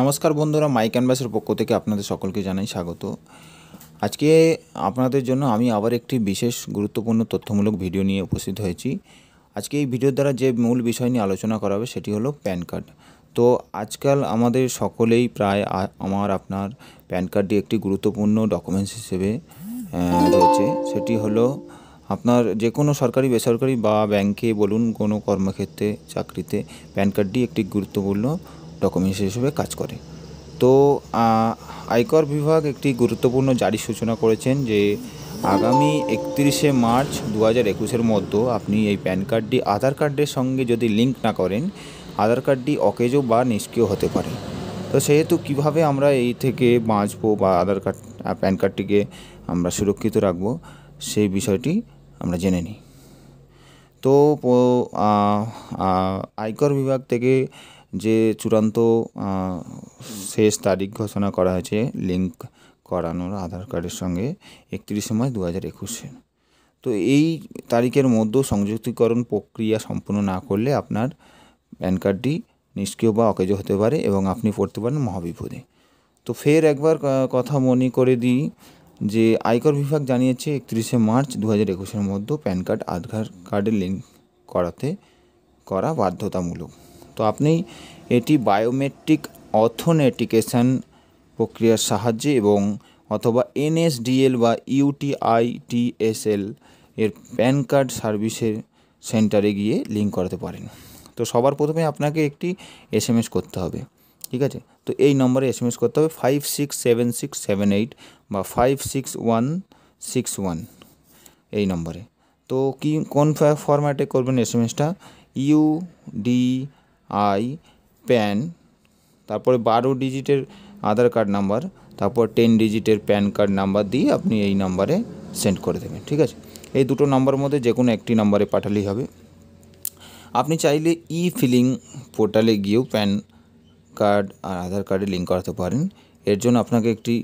নমস্কার বন্ধুরা মাই ক্যানভাসের পক্ষ থেকে আপনাদের সকলকে জানাই স্বাগত আজকে আপনাদের জন্য আমি আবার একটি বিশেষ গুরুত্বপূর্ণ তথ্যমূলক ভিডিও নিয়ে উপস্থিত হয়েছি আজকে এই ভিডিওর দ্বারা যে মূল বিষয় নিয়ে আলোচনা করা হবে সেটি হলো প্যান কার্ড তো আজকাল আমাদের সকলেই প্রায় আমার আপনার প্যান কার্ডটি একটি গুরুত্বপূর্ণ ডকুমেন্টস হিসেবে রয়েছে সেটি হলো আপনার যে কোনো সরকারি বেসরকারি বা ব্যাংকে বলুন কোনো কর্মক্ষেত্রে চাকরিতে প্যান কার্ডটি একটি গুরুত্বপূর্ণ ডকুমেন্টস হিসেবে কাজ করে তো আয়কর বিভাগ একটি গুরুত্বপূর্ণ জারি সূচনা করেছেন যে আগামী একত্রিশে মার্চ দু হাজার একুশের মধ্যে আপনি এই প্যান কার্ডটি আধার কার্ডের সঙ্গে যদি লিঙ্ক না করেন আধার কার্ডটি অকেজ বা নিষ্ক্রিয় হতে পারে তো সেহেতু কিভাবে আমরা এই থেকে বাঁচবো বা আধার কার্ড প্যান কার্ডটিকে আমরা সুরক্ষিত রাখবো সেই বিষয়টি আমরা জেনে নিই তো আয়কর বিভাগ থেকে যে চূড়ান্ত শেষ তারিখ ঘোষণা করা হয়েছে লিঙ্ক করানোর আধার কার্ডের সঙ্গে একত্রিশে মার্চ দু হাজার একুশে তো এই তারিখের মধ্যেও সংযুক্তিকরণ প্রক্রিয়া সম্পূর্ণ না করলে আপনার প্যান কার্ডটি নিষ্ক্রিয় বা অকেজ হতে পারে এবং আপনি পড়তে পারেন মহাবিপদে তো ফের একবার কথা মনে করে দিই যে আয়কর বিভাগ জানিয়েছে একত্রিশে মার্চ দু হাজার একুশের মধ্যে প্যান কার্ড আধার কার্ডের লিঙ্ক করাতে করা বাধ্যতামূলক তো আপনি এটি বায়োমেট্রিক অথেনেটিকেশন প্রক্রিয়ার সাহায্যে এবং অথবা এনএসডিএল বা ইউটিআইটিএসএল এর প্যান কার্ড সার্ভিসের সেন্টারে গিয়ে লিঙ্ক করাতে পারেন তো সবার প্রথমে আপনাকে একটি এসএমএস করতে হবে ঠিক আছে তো এই নম্বরে এসএমএস করতে হবে five six seven six seven eight বা five six one six one এই নম্বরে তো কি কোন ফর্ম্যাটে করবেন এসএমএসটা ইউ ডি আই প্যান তারপরে বারো ডিজিটের আধার কার্ড নাম্বার তারপর টেন ডিজিটের প্যান কার্ড নাম্বার দিয়ে আপনি এই নাম্বারে সেন্ড করে দেবেন ঠিক আছে এই দুটো নাম্বার মধ্যে যে কোনো একটি নাম্বারে পাঠালেই হবে আপনি চাইলে ই ফিলিং পোর্টালে গিয়েও প্যান কার্ড আর আধার কার্ডে লিঙ্ক করাতে পারেন এর জন্য আপনাকে একটি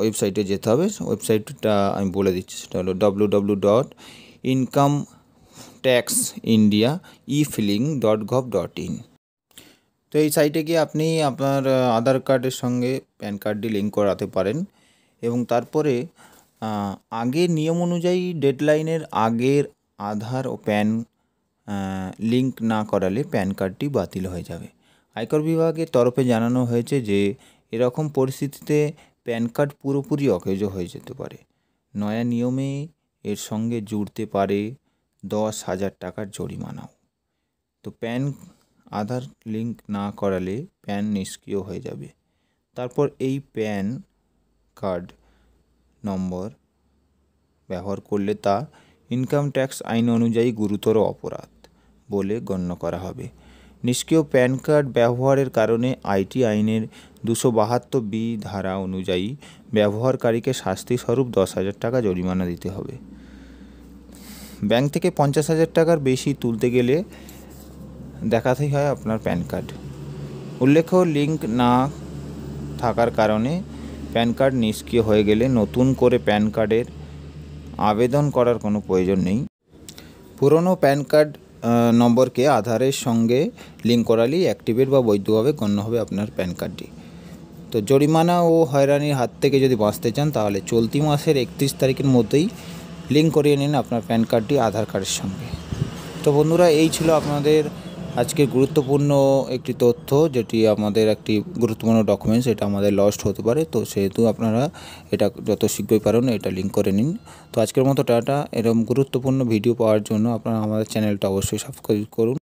ওয়েবসাইটে যেতে হবে ওয়েবসাইটটা আমি বলে দিচ্ছি সেটা হলো W W dot income tax India e filing dot gov dot in তো এই সাইটে গিয়ে আপনি আপনার আধার কার্ডের সঙ্গে প্যান কার্ডটি লিঙ্ক করাতে পারেন এবং তারপরে আগে নিয়ম অনুযায়ী ডেডলাইনের আগের আধার ও প্যান লিঙ্ক না করালে প্যান কার্ডটি বাতিল হয়ে যাবে আয়কর বিভাগের তরফে জানানো হয়েছে যে এরকম পরিস্থিতিতে প্যান কার্ড পুরোপুরি অকেজ হয়ে যেতে পারে নয়া নিয়মে এর সঙ্গে জুড়তে পারে দশ হাজার টাকার জরিমানাও তো প্যান আধার লিঙ্ক না করালে প্যান নিষ্ক্রিয় হয়ে যাবে তারপর এই প্যান কার্ড নম্বর ব্যবহার করলে তা ইনকাম ট্যাক্স আইন অনুযায়ী গুরুতর অপরাধ বলে গণ্য করা হবে নিষ্ক্রিয় প্যান কার্ড ব্যবহারের কারণে আইটি আইনের দুশো বাহাত্তর বি ধারা অনুযায়ী ব্যবহারকারীকে শাস্তিস্বরূপ দশ হাজার টাকা জরিমানা দিতে হবে ব্যাংক থেকে পঞ্চাশ হাজার টাকার বেশি তুলতে গেলে দেখাতেই হয় আপনার প্যান কার্ড উল্লেখ্য লিঙ্ক না থাকার কারণে প্যান কার্ড নিষ্ক্রিয় হয়ে গেলে নতুন করে প্যান কার্ডের আবেদন করার কোনো প্রয়োজন নেই পুরনো প্যান কার্ড নম্বরকে আধারের সঙ্গে লিঙ্ক করালেই অ্যাক্টিভেট বা বৈধভাবে গণ্য হবে আপনার প্যান কার্ডটি তো জরিমানা ও হয়রানির হাত থেকে যদি বাঁচতে চান তাহলে চলতি মাসের একত্রিশ তারিখের মধ্যেই লিঙ্ক করিয়ে নিন আপনার প্যান কার্ডটি আধার কার্ডের সঙ্গে তো বন্ধুরা এই ছিল আপনাদের আজকে গুরুত্বপূর্ণ একটি তথ্য যেটি আমাদের একটি গুরুত্বপূর্ণ ডকুমেন্টস এটা আমাদের লস্ট হতে পারে তো সেহেতু আপনারা এটা যত শীঘ্রই পারেন এটা লিঙ্ক করে নিন তো আজকের মতো টাটা এরকম গুরুত্বপূর্ণ ভিডিও পাওয়ার জন্য আপনারা আমাদের চ্যানেলটা অবশ্যই সাবস্ক্রাইব করুন